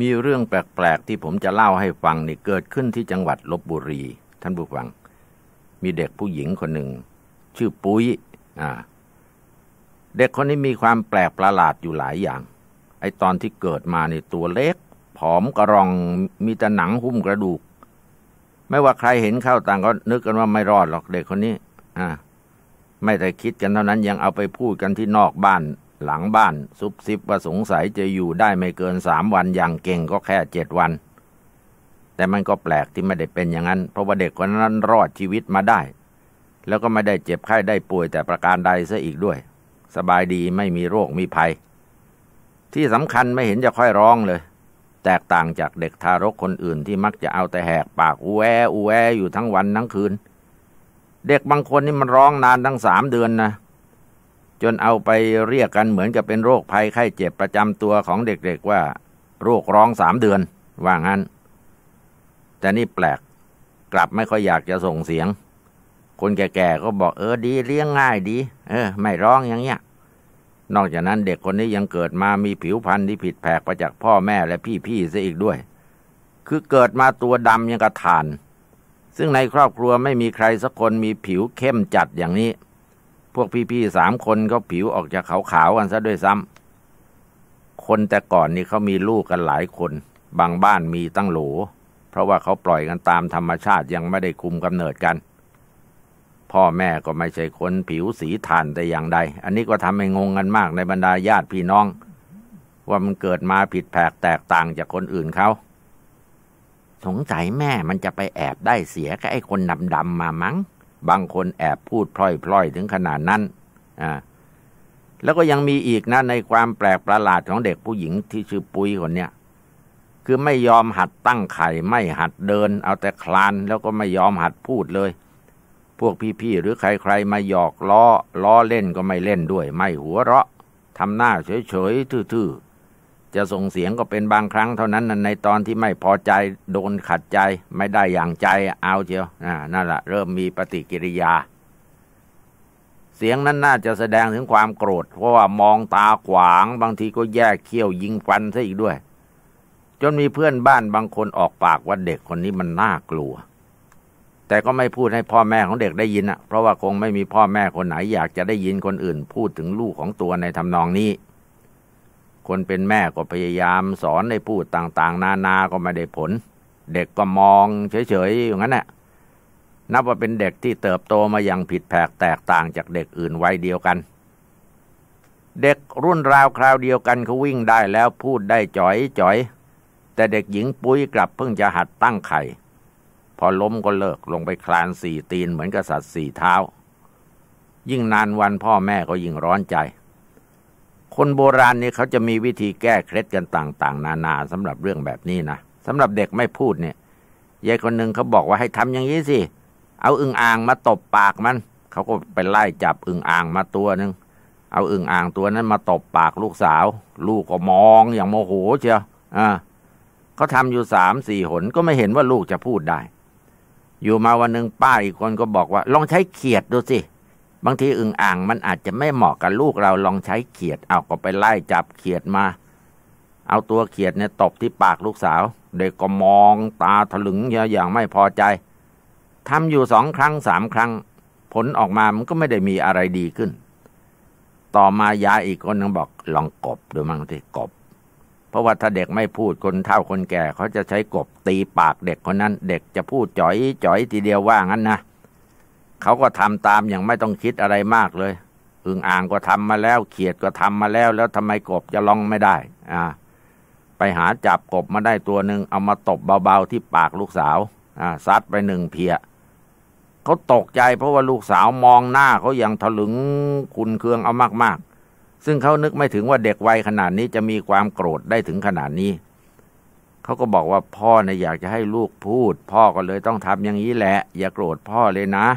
มีเรื่องแปลก ๆ ที่ผมจะเล่าให้ฟังนี่เกิดขึ้นที่จังหวัดลบบุรี ท่านผู้ฟัง มีเด็กผู้หญิงคนหนึ่ง ชื่อปุ้ยอ่า เด็กคนนี้มีความแปลกประหลาดอยู่หลายอย่าง ไอตอนที่เกิดมาในตัวเล็กผอมกระรองมีแต่หนังหุ้มกระดูก ไม่ว่าใครเห็นเข้าต่างก็นึกกันว่าไม่รอดหรอกเด็กคนนี้ อ่าไม่แต่คิดกันเท่านั้นยังเอาไปพูดกันที่นอกบ้านหลังบ้านซุบซิบว่าสงสัยจะอยู่ได้ไม่เกินสามวันอย่างเก่งก็แค่เจ็ดวัน แต่มันก็แปลกที่ไม่ได้เป็นอย่างนั้น เพราะว่าเด็กคนนั้นรอดชีวิตมาได้ แล้วก็ไม่ได้เจ็บไข้ได้ป่วยแต่ประการใดซะอีกด้วย สบายดีไม่มีโรคมีภัย ที่สำคัญไม่เห็นจะค่อยร้องเลย แตกต่างจากเด็กทารกคนอื่น ที่มักจะเอาแต่แหกปากอูแออูแออยู่ทั้งวันทั้งคืน เด็กบางคนนี่มันร้องนานทั้งสามเดือนนะจนเอาไปเรียกกันเหมือนกับเป็นโรคภัยไข้เจ็บประจำตัวของเด็กๆว่าโรคร้องสามเดือน ว่างั้น แต่นี่แปลก กลับไม่ค่อยอยากจะส่งเสียง คนแก่ๆก็บอกเออดีเลี้ยงง่ายดี เออไม่ร้องอย่างเงี้ยนอกจากนั้นเด็กคนนี้ยังเกิดมามีผิวพรรณที่ผิดแผกไปจากพ่อแม่และพี่ๆซะอีกด้วย คือเกิดมาตัวดำยังกระฐานซึ่งในครอบครัวไม่มีใครสักคนมีผิวเข้มจัดอย่างนี้พวกพี่ๆ สามคนก็ผิวออก จากขาวๆกันซะด้วยซ้ำ คนแต่ก่อนนี่เขามีลูกกันหลายคน บางบ้านมีตั้งหลู เพราะว่าเขาปล่อยกันตามธรรมชาติยังไม่ได้คุมกำเนิดกัน พ่อแม่ก็ไม่ใช่คนผิวสี ทานแต่ อย่างใด อันนี้ก็ทำให้งงกันมากในบรรดาญาติพี่น้อง ว่ามันเกิดมาผิดแผกแตกต่างจากคนอื่นเขา สงสัยแม่มันจะไปแอบได้เสียกับไอ้คนดำๆมามั้งบางคนแอบพูดพล่อยๆ ถึงขนาดนั้นอ่าแล้วก็ยังมีอีกนะในความแปลกประหลาดของเด็กผู้หญิงที่ชื่อปุ้ยคนเนี้ยคือไม่ยอมหัดตั้งไข่ ไม่หัดเดิน เอาแต่คลาน แล้วก็ไม่ยอมหัดพูดเลย พวกพี่ๆ หรือใครๆ มาหยอกล้อ ล้อเล่นก็ไม่เล่นด้วย ไม่หัวเราะทำหน้าเฉยๆ ทื่อๆจะส่งเสียงก็เป็นบางครั้งเท่านั้นในตอนที่ไม่พอใจโดนขัดใจ ไม่ได้อย่างใจเอาเชียวนั่นแหละเริ่มมีปฏิกิริยา เสียงนั้นน่าจะแสดงถึงความโกรธ เพราะว่ามองตาขวาง บางทีก็แยกเขี้ยวยิงฟันซะอีกด้วย จนมีเพื่อนบ้านบางคนออกปากว่าเด็กคนนี้มันน่ากลัว แต่ก็ไม่พูดให้พ่อแม่ของเด็กได้ยินอะเพราะว่าคงไม่มีพ่อแม่คนไหนอยากจะได้ยินคนอื่น พูดถึงลูกของตัวในทำนองนี้คนเป็นแม่ก็พยายามสอนให้พูดต่างๆนานาก็ไม่ได้ผล เด็กก็มอง เฉยๆ อย่างนั้นแหละนับว่าเป็นเด็กที่เติบโตมาอย่างผิดแผก แตกต่างจากเด็กอื่นวัยเดียวกัน เด็กรุ่นราวคราวเดียวกันเขาวิ่งได้แล้วพูดได้จ่อยจ่อยแต่เด็กหญิงปุ้ยกลับเพิ่งจะหัดตั้งไข่ พอล้มก็เลิกลงไปคลานสี่ตีนเหมือนกับสัตว์สี่เท้า ยิ่งนานวันพ่อแม่ก็ยิ่งร้อนใจคนโบราณนี่เขาจะมีวิธีแก้เคล็ดกันต่าง ๆ นานาสำหรับเรื่องแบบนี้นะสำหรับเด็กไม่พูดเนี่ยยายคนหนึ่งเขาบอกว่าให้ทำอย่างนี้สิ เอาอึ่งอ่างมาตบปากมัน เขาก็ไปไล่จับอึ่งอ่างมาตัวหนึ่งเอาอึ่งอ่างตัวนั้น มาตบปากลูกสาวลูกก็มองอย่างโมโหเชียวอ่าเขาทำอยู่สามสี่หนก็ไม่เห็นว่าลูกจะพูดได้ อยู่มาวันหนึ่งป้าอีกคนก็บอกว่าลองใช้เขียดดูสิบางทีอึ่งอ่าง มันอาจจะไม่เหมาะกับลูกเราลองใช้เขียด เอา ก็ ไปไล่จับเขียดมา เอาตัวเขียดเนี่ยตบที่ปากลูกสาว เด็กก็มอง ตาถลึงอย่างไม่พอใจทำอยู่สองครั้งสามครั้ง ผลออกมา มัน ก็ไม่ได้มีอะไรดีขึ้น ต่อมายายอีกคนนึงบอกลองกบดูมั้งที่กบ เพราะว่าถ้าเด็กไม่พูดคนเฒ่าคนแก่เขาจะใช้กบ ตีปากเด็กคนนั้น เด็กจะพูดจ่อยจ่อยทีเดียวว่างั้นนะเขาก็ทำตามอย่างไม่ต้องคิดอะไรมากเลยอึ่งอ่างก็ทำมาแล้ว เขียดก็ทำมาแล้ว แล้วทำไมกบจะลองไม่ได้ อ่า ไปหาจับกบมาได้ตัวหนึ่งเอามาตบเบาๆที่ปากลูกสาวอ่าซัดไปหนึ่งเพียเขาตกใจเพราะว่าลูกสาวมองหน้าเขาอย่างถลึงคุณเคืองเอามากๆ ซึ่งเขานึกไม่ถึงว่าเด็กวัยขนาดนี้จะมีความโกรธได้ถึงขนาดนี้เขาก็บอกว่าพ่อเนะี่ยอยากจะให้ลูกพูด พ่อก็เลยต้องทำอย่างนี้แหละ อย่าโกรธพ่อเลยนะ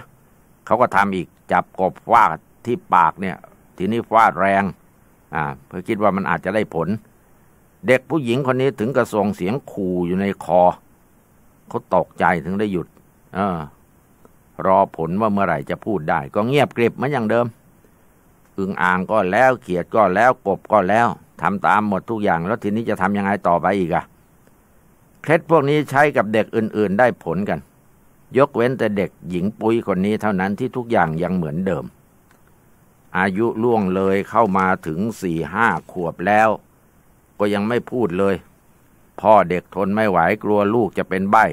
เขาก็ทำอีกจับกบฟาดที่ปากเนี่ย ทีนี้ฟาดแรง อ่าเพื่อคิดว่ามันอาจจะได้ผล เด็กผู้หญิงคนนี้ถึงกระส่งเสียงขู่อยู่ในคอเขาตกใจถึงได้หยุด เออ รอผลว่าเมื่อไหร่จะพูดได้ ก็เงียบกริบเหมือนอย่างเดิม อึงอ่างก็แล้วเขียดก็แล้ว กบก็แล้ว ทำตามหมดทุกอย่างแล้วทีนี้จะทำยังไงต่อไปอีกอะเคล็ดพวกนี้ใช้กับเด็กอื่นๆ ได้ผลกันยกเว้นแต่เด็กหญิงปุ้ยคนนี้เท่านั้นที่ทุกอย่างยังเหมือนเดิม อายุล่วงเลยเข้ามาถึงสี่ห้าขวบแล้ว ก็ยังไม่พูดเลยพ่อเด็กทนไม่ไหวกลัวลูกจะเป็นใบ้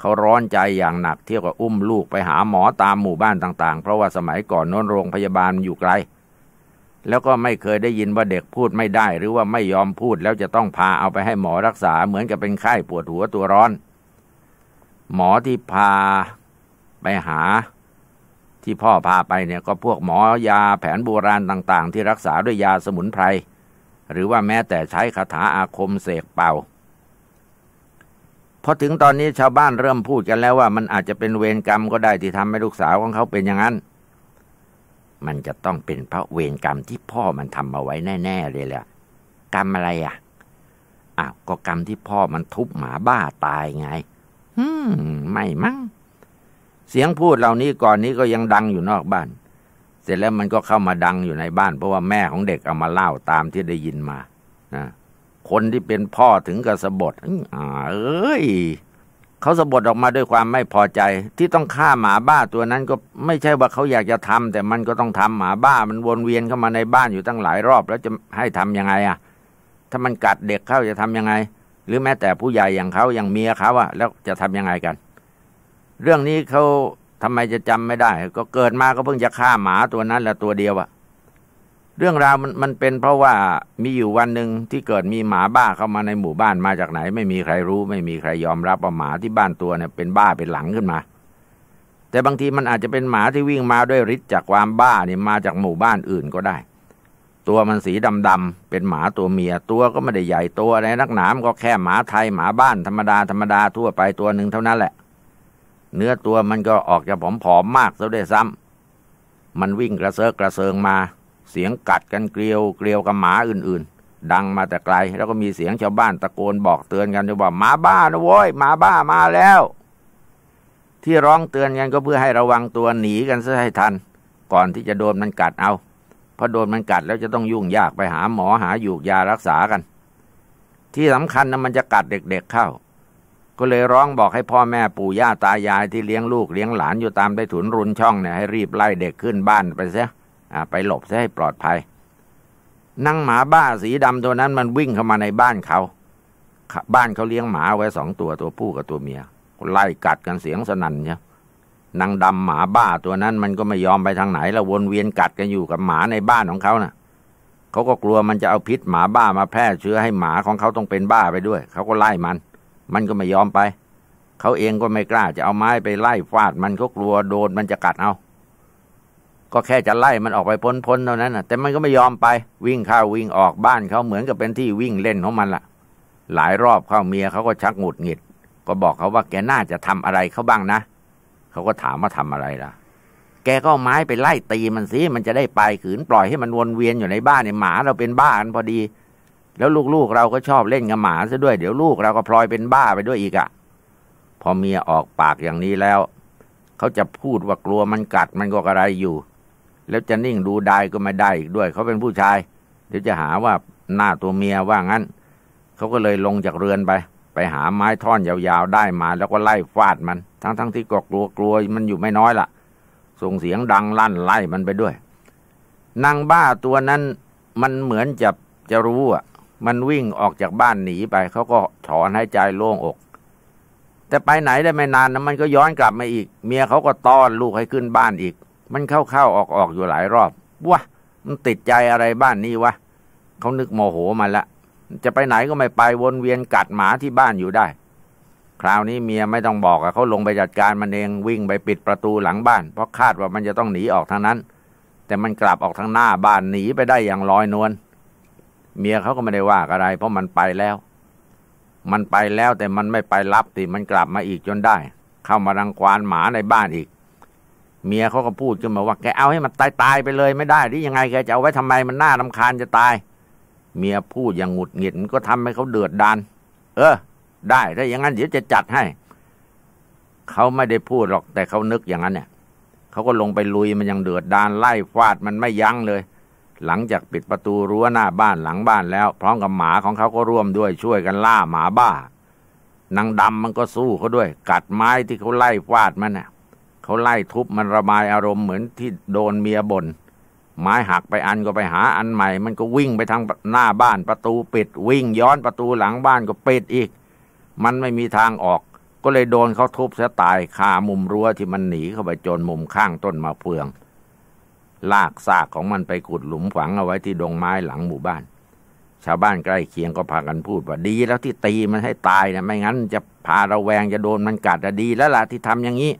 เขาร้อนใจอย่างหนักเที่ยวกับอุ้มลูกไปหาหมอตามหมู่บ้านต่างๆ เพราะว่าสมัยก่อนนนโรงพยาบาลอยู่ไกล แล้วก็ไม่เคยได้ยิน ว่าเด็กพูดไม่ได้ หรือว่าไม่ยอมพูดแล้วจะต้องพาเอาไปให้หมอรักษา เหมือนกับเป็นไข้ปวดหัวตัวร้อนหมอที่พาไปหา ที่พ่อพาไปเนี่ย ก็พวกหมอยาแผนโบราณต่างๆที่รักษาด้วยยาสมุนไพร หรือว่าแม้แต่ใช้คาถาอาคมเสกเป่าพอถึงตอนนี้ชาวบ้านเริ่มพูดกันแล้วว่า มันอาจจะเป็นเวรกรรมก็ได้ที่ทำให้ลูกสาวของเขาเป็นอย่างนั้น มันจะต้องเป็นเพราะเวรกรรมที่พ่อมันทำมาไว้แน่ๆเลยแหละกรรมอะไรอ่ะอ้าวก็กรรมที่พ่อมันทุบหมาบ้าตายไงฮึมไม่มั้งเสียงพูดเหล่านี้ก่อนนี้ก็ยังดังอยู่นอกบ้าน เสร็จแล้วมันก็เข้ามาดังอยู่ในบ้าน เพราะว่าแม่ของเด็กเอามาเล่าตามที่ได้ยินมานะคนที่เป็นพ่อถึงกับสะบดอ่าเอ้ยเขาสะบดออกมาด้วยความไม่พอใจที่ต้องฆ่าหมาบ้าตัวนั้นก็ไม่ใช่ว่าเขาอยากจะทำ แต่มันก็ต้องทำหมาบ้า มันวนเวียนเข้ามาในบ้านอยู่ตั้งหลายรอบ แล้วจะให้ทํำยังไง อ่ะ ถ้ามันกัดเด็กเข้าจะทํำยังไงหรือแม้แต่ผู้ใหญ่อย่างเขาอย่างเมียเขาอะแล้วจะทํำยังไงกัน เรื่องนี้เขาทำไมจะจำไม่ได้ ก็เกิดมาก็เพิ่งจะฆ่าหมาตัวนั้นละตัวเดียวอะเรื่องราวมันมันเป็นเพราะว่ามีอยู่วันหนึ่งที่เกิดมีหมาบ้าเข้ามาในหมู่บ้านมาจากไหน ไม่มีใครรู้ไม่มีใครยอมรับว่าหมาที่บ้านตัวเนี่ย เป็นบ้าเป็นหลังขึ้นมา แต่บางทีมันอาจจะเป็นหมาที่วิ่งมาด้วยฤทธิ์จากความบ้าเนี่ยมาจากหมู่บ้านอื่นก็ได้ตัวมันสีดำๆเป็นหมาตัวเมีย ตัวก็ไม่ได้ใหญ่ ตัวอะไร นักหนามก็แค่หมาไทย หมาบ้านธรรมดา ธรรมดาทั่วไปตัวหนึ่งเท่านั้นแหละ เนื้อตัวมันก็ออกจะผอมๆ มากซะด้วยซ้ำ มันวิ่งกระเซาะกระเซิงมา เสียงกัดกันเกลียวเกลียวกับหมาอื่นๆ ดังมาแต่ไกล แล้วก็มีเสียงชาวบ้านตะโกนบอกเตือนกันว่า หมาบ้านะโว้ย หมาบ้ามาแล้ว ที่ร้องเตือนกันก็เพื่อให้ระวังตัว หนีกันซะให้ทัน ก่อนที่จะโดนมันกัดเอาพราะโดนมันกัดแล้วจะต้องยุ่งยากไปหาหมอหาอยู่ยารักษากัน ที่สำคัญนะมันจะกัดเด็กๆเข้า ก็เลยร้องบอกให้พ่อแม่ปู่ย่าตายายที่เลี้ยงลูกเลี้ยงหลานอยู่ตามไป้ถุนรุนช่องเนี่ยให้รีบไล่เด็กขึ้นบ้านไปเสียไปหลบเสียให้ปลอดภัย นั่งหมาบ้าสีดำตัวนั้น มันวิ่งเข้ามาในบ้านเขาบ้านเขาเลี้ยงหมาไว้สองตัวตัวผู้กับตัวเมียไล่กัดกันเสียงสนั่นเนี่ยนางดำหมาบ้า ตัวนั้น มันก็ไม่ยอมไปทางไหนแล้ววนเวียนกัดกันอยู่กับหมาในบ้านของเขานะ่ะเขาก็กลัวมันจะเอาพิษหมาบ้ามาแพร่เชื้อให้หมาของเขาต้องเป็นบ้าไปด้วยเขาก็ไล่มัน มันก็ไม่ยอมไปเขาเองก็ไม่กล้าจะเอาไม้ไปไล่ฟาดมันก็กลัวโดนมันจะกัดเอา ก็แค่จะไล่มันออกไปพ้นๆเท่านั้นนะแต่มันก็ไม่ยอมไปวิ่งเข้าวิ่งออกบ้านเขาเหมือนกับเป็นที่วิ่งเล่นของมันละ่ะ หลายรอบเข้าเมียเขาก็ชักหงุดหงิด ก็บอกเขาว่าแกน่าจะทำอะไรเขาบ้างนะเขาก็ถามว่าทำอะไรล่ะ แกก็ไม้ไปไล่ตีมันสิมันจะได้ไปขืน ปล่อยให้มันวนเวียนอยู่ในบ้านเนี่ยหมาเราเป็นบ้ากันพอดี แล้วลูกๆเราก็ชอบเล่นกับหมาซะด้วย เดี๋ยวลูกเราก็พลอยเป็นบ้าไปด้วยอีกอะ่ะ พอเมียออกปากอย่างนี้แล้ว เขาจะพูดว่ากลัวมันกัด มันก็อะไรอยู่ แล้วจะนิ่งดูได้ก็ไม่ได้อีกด้วย เขาเป็นผู้ชาย เดี๋ยวจะหาว่าหน้าตัวเมียว่างั้น เขาก็เลยลงจากเรือนไปไปหาไม้ท่อนยาวๆได้มา แล้วก็ไล่ฟาดมันทั้งๆทที่ก็กลัวกลัวมันอยู่ไม่น้อยละ่ะ ส่งเสียงดังลั่นไล่มันไปด้วยนางบ้าตัวนั้นมันเหมือนจะจะรู้อ่ะ มันวิ่งออกจากบ้านหนีไปเขาก็ถอนหายใจโล่งอก แต่ไปไหนได้ไม่นานนะมันก็ย้อนกลับมาอีก เมียเขาก็ต้อนลูกให้ขึ้นบ้านอีก มันเข้าๆออกๆอยู่หลายรอบวะ มันติดใจอะไรบ้านนี้วะเขานึกโมโหมาละจะไปไหนก็ไม่ไปวนเวียนกัดหมาที่บ้านอยู่ได้ คราวนี้เมียไม่ต้องบอกอะเขาลงไปจัดการมันเอง วิ่งไปปิดประตูหลังบ้าน เพราะคาดว่ามันจะต้องหนีออกทางนั้น แต่มันกลับออกทางหน้าบ้านหนีไปได้อย่างลอยนวลเมียเขาก็ไม่ได้ว่าอะไรเพราะมันไปแล้ว มันไปแล้วแต่มันไม่ไปรับติมันกลับมาอีกจนได้ เข้ามารังควานหมาในบ้านอีก เมียเขาก็พูดขึ้นมาว่า แกเอาให้มันตายตายไปเลย ไม่ได้หรือยังไงแกจะเอาไว้ทำไมมันน่าลาคาญจะตายเมียพูดอย่างหงุดหงิดมันก็ทำให้เขาเดือดดาน เออ ได้ถ้าอย่างนั้นเดี๋ยวจะจัดให้เขาไม่ได้พูด หรอกแต่เขานึกอย่างนั้นเนี่ยเขาก็ลงไปลุยมันยังเดือดดานไล่ฟาดมันไม่ยั้งเลย หลังจากปิดประตูรั้วหน้าบ้านหลังบ้านแล้ว พร้อมกับหมาของเขาก็ร่วมด้วยช่วยกันล่าหมาบ้านางดำมันก็สู้เขาด้วย กัดไม้ที่เขาไล่ฟาดมันเน่ะเขาไล่ทุบมันระบายอารมณ์เหมือนที่โดนเมียบน่นไม้หักไปอันก็ไปหาอันใหม่ มันก็วิ่งไปทางหน้าบ้านประตูปิด วิ่งย้อนประตูหลังบ้านก็ปิดอีก มันไม่มีทางออก ก็เลยโดนเขาทุบเสียตายคามุมรั้วที่มันหนีเข้าไปจนมุมข้างต้นมะเฟือง ลากซากของมันไปขุดหลุมฝังเอาไว้ที่ดงไม้หลังหมู่บ้าน ชาวบ้านใกล้เคียงก็พากันพูดว่าดี แล้วที่ตีมันให้ตายนะ ไม่งั้นจะพาระแวงจะโดนมันกัดะดีแล้วล่ะที่ทำอย่างนี้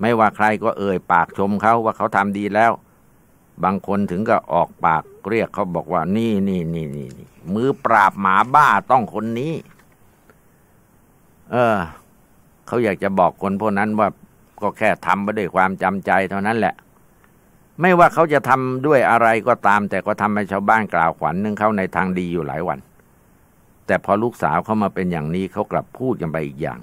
ไม่ว่าใครก็เอ่ยปากชมเขาว่าเขาทำดีแล้วบางคนถึงก็ออกปากเรียกเขาบอกว่า นี่นี่นี่นี่นมือปราบหมาบ้าต้องคนนี้ เออเขาอยากจะบอกคนพวกนั้นว่าก็แค่ทำไปด้วยความจำใจเท่านั้นแหละ ไม่ว่าเขาจะทำด้วยอะไรก็ตาม แต่ก็ทำให้ชาวบ้านกล่าวขวัญนึงเขาในทางดีอยู่หลายวัน แต่พอลูกสาวเขามาเป็นอย่างนี้เขากลับพูดกันไปอีกอย่าง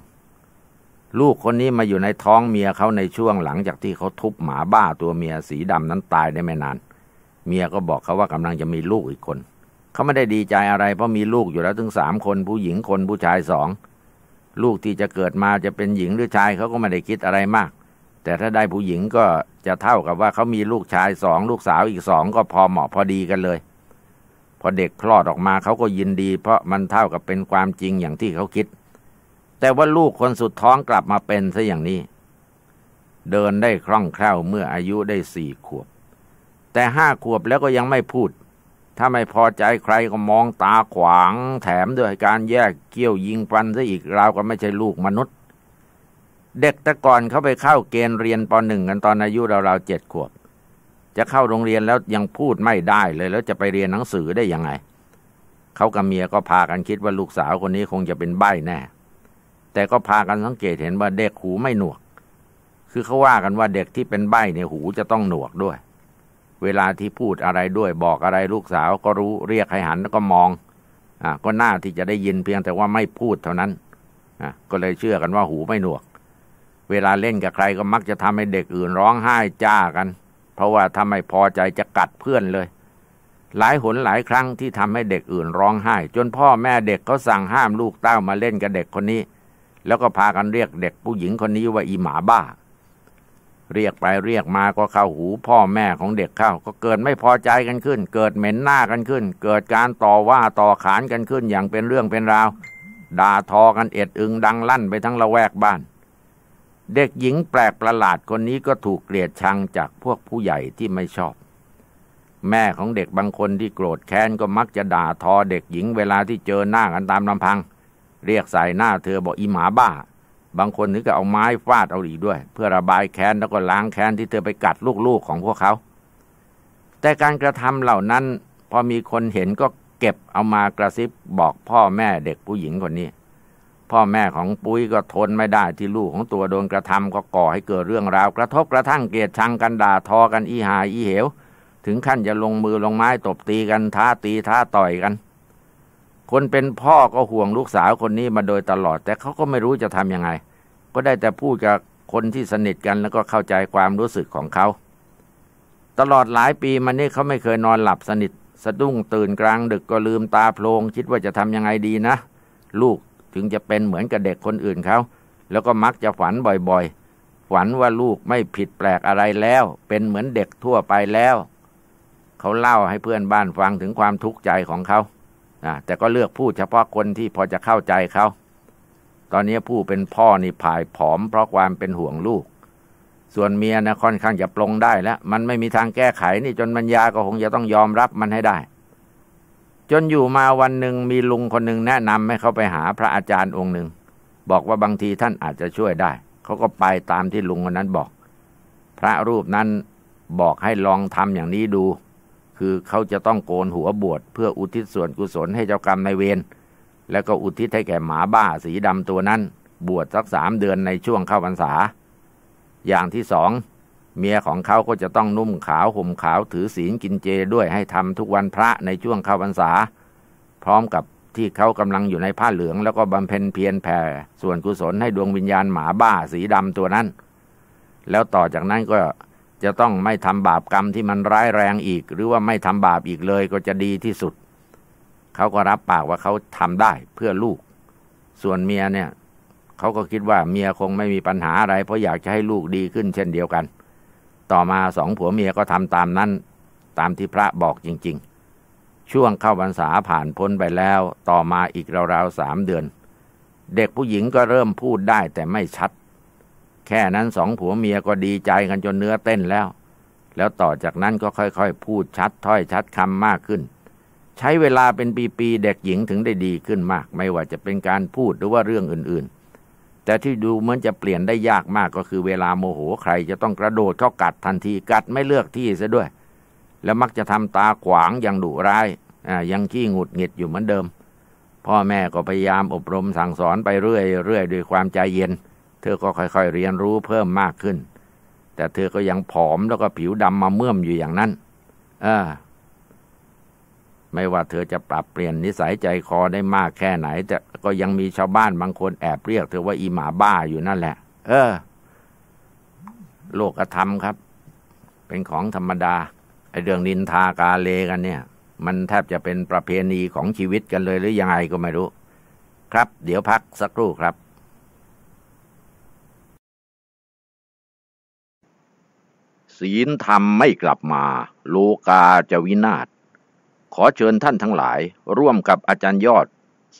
ลูกคนนี้มาอยู่ในท้องเมียเขาในช่วงหลังจากที่เขาทุบหมาบ้าตัวเมียสีดำนั้นตายได้ไม่นาน เมียก็บอกเขาว่ากำลังจะมีลูกอีกคน เขาไม่ได้ดีใจอะไร เพราะมีลูกอยู่แล้วถึงสามคนผู้หญิงคนผู้ชายสอง ลูกที่จะเกิดมาจะเป็นหญิงหรือชายเขาก็ไม่ได้คิดอะไรมาก แต่ถ้าได้ผู้หญิงก็จะเท่ากับว่าเขามีลูกชายสองลูกสาวอีกสองก็พอเหมาะพอดีกันเลย พอเด็กคลอดออกมาเขาก็ยินดี เพราะมันเท่ากับเป็นความจริงอย่างที่เขาคิดแต่ว่าลูกคนสุดท้องกลับมาเป็นซะอย่างนี้ เดินได้คล่องแคล่วเมื่ออายุได้สี่ขวบ แต่ห้าขวบแล้วก็ยังไม่พูด ถ้าไม่พอใจใครก็มองตาขวาง แถมด้วยการแยกเกี้ยวยิงฟัน ซะอีกราวก็ไม่ใช่ลูกมนุษย์ เด็กแต่ก่อน เขาไปเข้าเกณฑ์เรียนปหนึ่งกันตอนอายุราวๆเจ็ดขวบ จะเข้าโรงเรียนแล้วยังพูดไม่ได้เลย แล้วจะไปเรียนหนังสือได้ยังไง เขากับเมียก็พากันคิดว่าลูกสาวคนนี้คงจะเป็นใบ้แน่แต่ก็พากันสังเกตเห็นว่าเด็กหูไม่หนวก คือเขาว่ากันว่าเด็กที่เป็นใบ้ในหูจะต้องหนวกด้วย เวลาที่พูดอะไรด้วยบอกอะไรลูกสาวก็รู้เรียกให้หันแล้วก็มองอ่ะก็น่าที่จะได้ยินเพียงแต่ว่าไม่พูดเท่านั้นอ่ะก็เลยเชื่อกันว่าหูไม่หนวก เวลาเล่นกับใครก็มักจะทำให้เด็กอื่นร้องไห้จ้ากัน เพราะว่าทำไม่พอใจจะกัดเพื่อนเลย หลายหนหลายครั้งที่ทำให้เด็กอื่นร้องไห้ จนพ่อแม่เด็กเขาสั่งห้ามลูกเต้ามาเล่นกับเด็กคนนี้แล้วก็พากันเรียก เด็กผู้หญิงคนนี้ว่าอีหมาบ้า เรียกไปเรียกมาก็เข้าหูพ่อแม่ของเด็ก เข้าก็เกิดไม่พอใจกันขึ้น เกิดเหม็นหน้ากันขึ้น เกิดการต่อว่าต่อขานกันขึ้นอย่างเป็นเรื่องเป็นราว ด่าทอกันเอ็ดอึงดังลั่นไปทั้งละแวกบ้าน เด็กหญิงแปลกประหลาดคนนี้ก็ถูกเกลียดชังจากพวกผู้ใหญ่ที่ไม่ชอบ แม่ของเด็กบางคนที่โกรธแค้นก็มักจะด่าทอ เด็กหญิงเวลาที่เจอหน้ากันตามลำพังเรียกใส่หน้าเธอบอกอีหมาบ้า บางคนนึกจะเอาไม้ฟาดเอาอีกด้วย เพื่อระบายแค้นแล้วก็ล้างแค้นที่เธอไปกัดลูกๆของพวกเขา แต่การกระทำเหล่านั้น พอมีคนเห็นก็เก็บเอามากระซิบบอกพ่อแม่เด็กผู้หญิงคนนี้ พ่อแม่ของปุ้ยก็ทนไม่ได้ที่ลูกของตัวโดนกระทำก็ก่อให้เกิดเรื่องราว กระทบกระทั่งเกลียดชังกันด่าทอกันอีหาอีเหว ถึงขั้นจะลงมือลงไม้ตบตีกันท้าตีท้าต่อยกันคนเป็นพ่อก็ห่วงลูกสาวคนนี้มาโดยตลอด แต่เขาก็ไม่รู้จะทำยังไง ก็ได้แต่พูดกับคนที่สนิทกันแล้วก็เข้าใจความรู้สึกของเขา ตลอดหลายปีมานี้เขาไม่เคยนอนหลับสนิท สะดุ้งตื่นกลาง ดึกก็ลืมตาโพลงคิดว่าจะทำยังไงดีนะ ลูกถึงจะเป็นเหมือนกับเด็กคนอื่นเขาแล้วก็มักจะฝันบ่อยๆฝันว่าลูกไม่ผิดแปลกอะไรแล้ว เป็นเหมือนเด็กทั่วไปแล้วเขาเล่าให้เพื่อนบ้านฟังถึงความทุกข์ใจของเขานะแต่ก็เลือกพูดเฉพาะคนที่พอจะเข้าใจเขาตอนนี้ผู้เป็นพ่อนี่ผายผอมเพราะความเป็นห่วงลูก ส่วนเมียนะค่อนข้างจะปลงได้แล้วมันไม่มีทางแก้ไขนี่จนบัญญาก็คงจะต้องยอมรับมันให้ได้ จนอยู่มาวันหนึ่งมีลุงคนหนึ่งแนะนำให้เขาไปหาพระอาจารย์องค์หนึ่ง บอกว่าบางทีท่านอาจจะช่วยได้ เขาก็ไปตามที่ลุงคนนั้นบอก พระรูปนั้นบอกให้ลองทำอย่างนี้ดูคือเขาจะต้องโกนหัวบวชเพื่ออุทิศส่วนกุศลให้เจ้ากรรมนายเวรแล้วก็อุทิศให้แก่หมาบ้าสีดำตัวนั้น บวชสักสามเดือนในช่วงเข้าพรรษาอย่างที่สองเมียของเขาก็จะต้องนุ่มขาวห่มขาวถือศีลกินเจด้วยให้ทำทุกวันพระในช่วงเข้าพรรษาพร้อมกับที่เขากำลังอยู่ในผ้าเหลือง แล้วก็บำเพ็ญเพียรแผ่ส่วนกุศลให้ดวงวิญญาณหมาบ้าสีดำตัวนั้น แล้วต่อจากนั้นก็จะต้องไม่ทำบาปกรรมที่มันร้ายแรงอีก หรือว่าไม่ทำบาปอีกเลยก็จะดีที่สุด เขาก็รับปากว่าเขาทำได้เพื่อลูก ส่วนเมียเนี่ยเขาก็คิดว่าเมียคงไม่มีปัญหาอะไรเพราะอยากจะให้ลูกดีขึ้นเช่นเดียวกัน ต่อมาสองผัวเมียก็ทำตามนั้น ตามที่พระบอกจริงๆ ช่วงเข้าบรรษาผ่านพ้นไปแล้ว ต่อมาอีกราวๆสามเดือน เด็กผู้หญิงก็เริ่มพูดได้ แต่ไม่ชัดแค่นั้นสองผัวเมียก็ดีใจกันจนเนื้อเต้นแล้ว แล้วต่อจากนั้นก็ค่อยๆพูดชัดถ้อยชัดคำมากขึ้น ใช้เวลาเป็นปีๆเด็กหญิงถึงได้ดีขึ้นมาก ไม่ว่าจะเป็นการพูดหรือว่าเรื่องอื่นๆ แต่ที่ดูเหมือนจะเปลี่ยนได้ยากมากก็คือเวลาโมโหใครจะต้องกระโดดเข้ากัดทันทีกัดไม่เลือกที่ซะด้วย แล้วมักจะทำตาขวางอย่างดุร้ายยังขี้งุดหงิดอยู่เหมือนเดิม พ่อแม่ก็พยายามอบรมสั่งสอนไปเรื่อยๆด้วยความใจเย็นเธอก็ค่อยๆ เรียนรู้เพิ่มมากขึ้น แต่เธอก็ยังผอมแล้วก็ผิวดำมาเมื่อมอยู่อย่างนั้น เออ ไม่ว่าเธอจะปรับเปลี่ยนนิสัยใจคอได้มากแค่ไหนแต่ก็ยังมีชาวบ้านบางคนแอบเรียกเธอว่าอีหมาบ้าอยู่นั่นแหละ เออ โลกธรรมครับ เป็นของธรรมดา ไอเรื่องนินทากาเลกัน เนี่ย มันแทบจะเป็นประเพณีของชีวิตกันเลยหรือยังไงก็ไม่รู้ ครับ เดี๋ยวพักสักครู่ครับศีลธรรมไม่กลับมา โลกาจะวินาศ ขอเชิญท่านทั้งหลาย ร่วมกับอาจารย์ยอด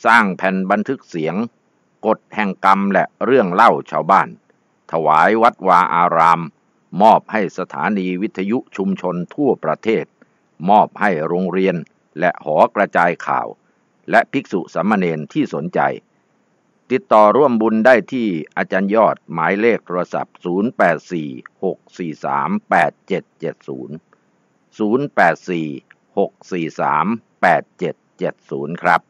สร้างแผ่นบันทึกเสียง กฎแห่งกรรมและเรื่องเล่าชาวบ้าน ถวายวัดวาอาราม มอบให้สถานีวิทยุชุมชนทั่วประเทศ มอบให้โรงเรียนและหอกระจายข่าว และภิกษุสามเณรที่สนใจติดต่อร่วมบุญได้ที่อาจารย์ยอดหมายเลขโทรศัพท์ 0846438770 0846438770 ครับ